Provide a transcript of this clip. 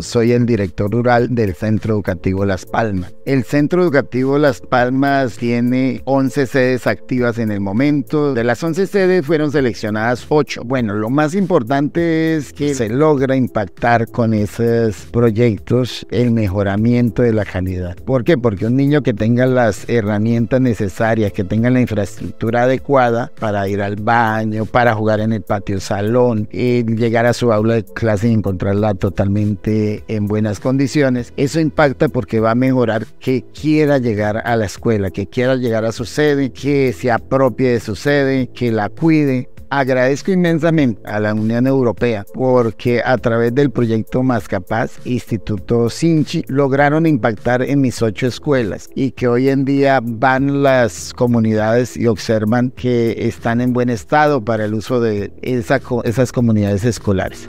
Soy el director rural del Centro Educativo Las Palmas. El Centro Educativo Las Palmas tiene 11 sedes activas en el momento. De las 11 sedes fueron seleccionadas 8. Bueno, lo más importante es que se logra impactar con esos proyectos el mejoramiento de la calidad. ¿Por qué? Porque un niño que tenga las herramientas necesarias, que tenga la infraestructura adecuada para ir al baño, para jugar en el patio salón, y llegar a su aula de clase y encontrarla totalmente eh, en buenas condiciones, eso impacta porque va a mejorar que quiera llegar a la escuela, que quiera llegar a su sede, que se apropie de su sede, que la cuide, agradezco inmensamente a la Unión Europea porque a través del proyecto Más Capaz, Instituto Sinchi, lograron impactar en mis ocho escuelas y que hoy en día van las comunidades y observan que están en buen estado para el uso de esas comunidades escolares.